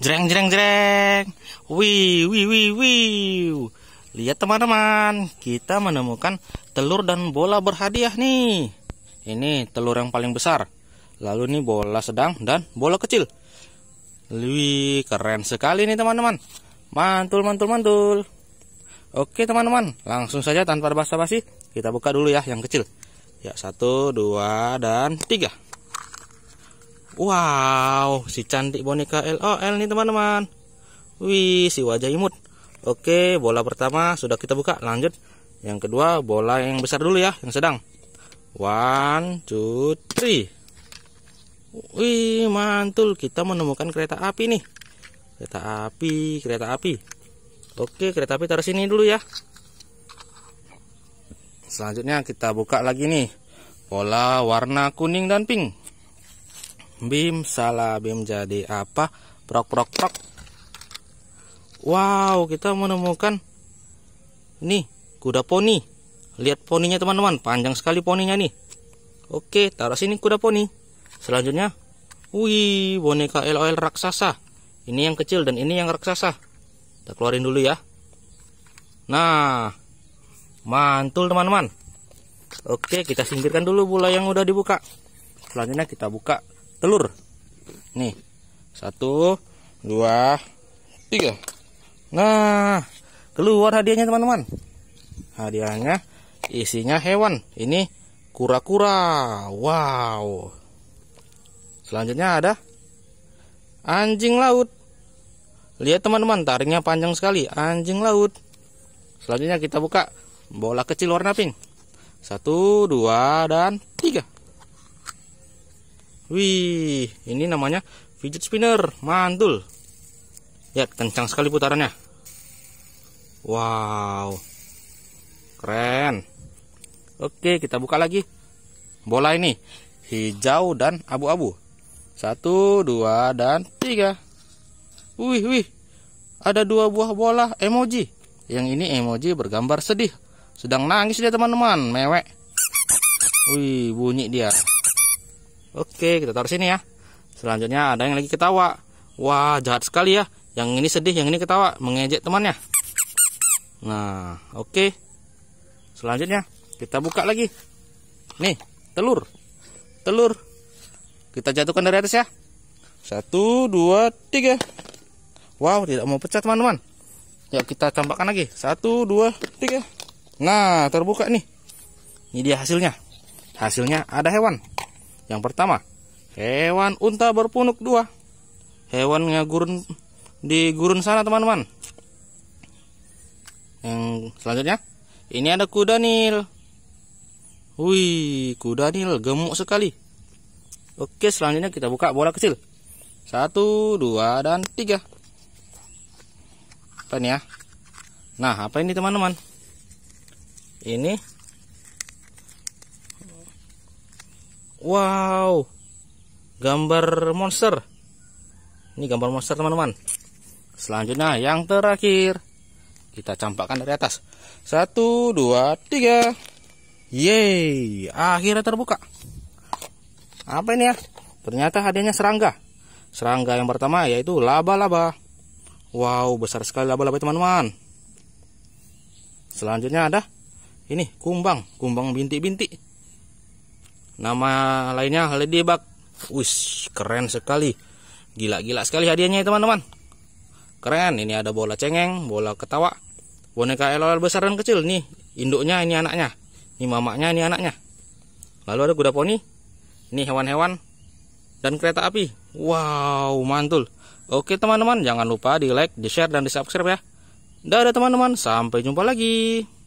Jreng jreng jreng. Wih wih wih wih. Lihat teman-teman, kita menemukan telur dan bola berhadiah nih. Ini telur yang paling besar. Lalu ini bola sedang dan bola kecil. Wih, keren sekali nih teman-teman. Mantul, mantul, mantul. Oke teman-teman, langsung saja tanpa basa-basi, kita buka dulu ya yang kecil. Ya, satu, dua, dan tiga. Wow, si cantik boneka LOL nih teman-teman. Wih, si wajah imut. Oke, bola pertama sudah kita buka. Lanjut. Yang kedua, bola yang besar dulu ya, yang sedang. One, two, three. Wih, mantul. Kita menemukan kereta api nih. Kereta api, kereta api. Oke, kereta api taruh sini dulu ya. Selanjutnya kita buka lagi nih. Bola warna kuning dan pink. Bim salah Bim jadi apa? Prok prok prok. Wow, kita menemukan ini kuda poni. Lihat poninya teman-teman, panjang sekali poninya nih. Oke, taruh sini kuda poni. Selanjutnya, wih, boneka LOL raksasa. Ini yang kecil dan ini yang raksasa. Kita keluarin dulu ya. Nah, mantul teman-teman. Oke, kita singkirkan dulu bola yang udah dibuka. Selanjutnya kita buka telur nih satu dua tiga nah keluar hadiahnya teman-teman hadiahnya isinya hewan ini kura-kura wow selanjutnya ada anjing laut lihat teman-teman taringnya panjang sekali anjing laut selanjutnya kita buka bola kecil warna pink satu dua dan Wih, ini namanya fidget spinner, mantul. Ya, kencang sekali putarannya. Wow, keren. Oke, kita buka lagi. Bola ini hijau dan abu-abu. Satu, dua, dan tiga. Wih, wih, ada dua buah bola emoji. Yang ini emoji bergambar sedih, sedang nangis dia teman-teman, mewek. Wih, bunyi dia. Oke, kita taruh sini ya. Selanjutnya ada yang lagi ketawa. Wah, jahat sekali ya. Yang ini sedih, yang ini ketawa, mengejek temannya. Nah, oke. Selanjutnya kita buka lagi. Nih, telur. Telur. Kita jatuhkan dari atas ya. Satu, dua, tiga. Wow, tidak mau pecah teman-teman. Ya kita tambahkan lagi. Satu, dua, tiga. Nah, terbuka nih. Ini dia hasilnya. Hasilnya ada hewan. Yang pertama, hewan unta berpunuk dua. Hewan gurun di gurun sana teman-teman. Yang selanjutnya, ini ada kuda nil. Wih, kuda nil gemuk sekali. Oke, selanjutnya kita buka bola kecil. Satu, dua, dan tiga. Apa ini ya? Nah, apa ini teman-teman? Ini Wow Gambar monster Ini gambar monster teman-teman Selanjutnya yang terakhir Kita campakkan dari atas Satu, dua, tiga Yeay Akhirnya terbuka Apa ini ya Ternyata hadiahnya serangga Serangga yang pertama yaitu laba-laba Wow besar sekali laba-laba teman-teman Selanjutnya ada Ini kumbang Kumbang bintik-bintik Nama lainnya Ladybug. Wih, keren sekali. Gila-gila sekali hadiahnya ya, teman-teman. Keren, ini ada bola cengeng, bola ketawa. Boneka LOL besar dan kecil nih. Induknya ini anaknya. Ini mamaknya, ini anaknya. Lalu ada kuda poni. Ini hewan-hewan dan kereta api. Wow, mantul. Oke teman-teman, jangan lupa di like, di share, dan di subscribe ya. Dadah teman-teman, sampai jumpa lagi.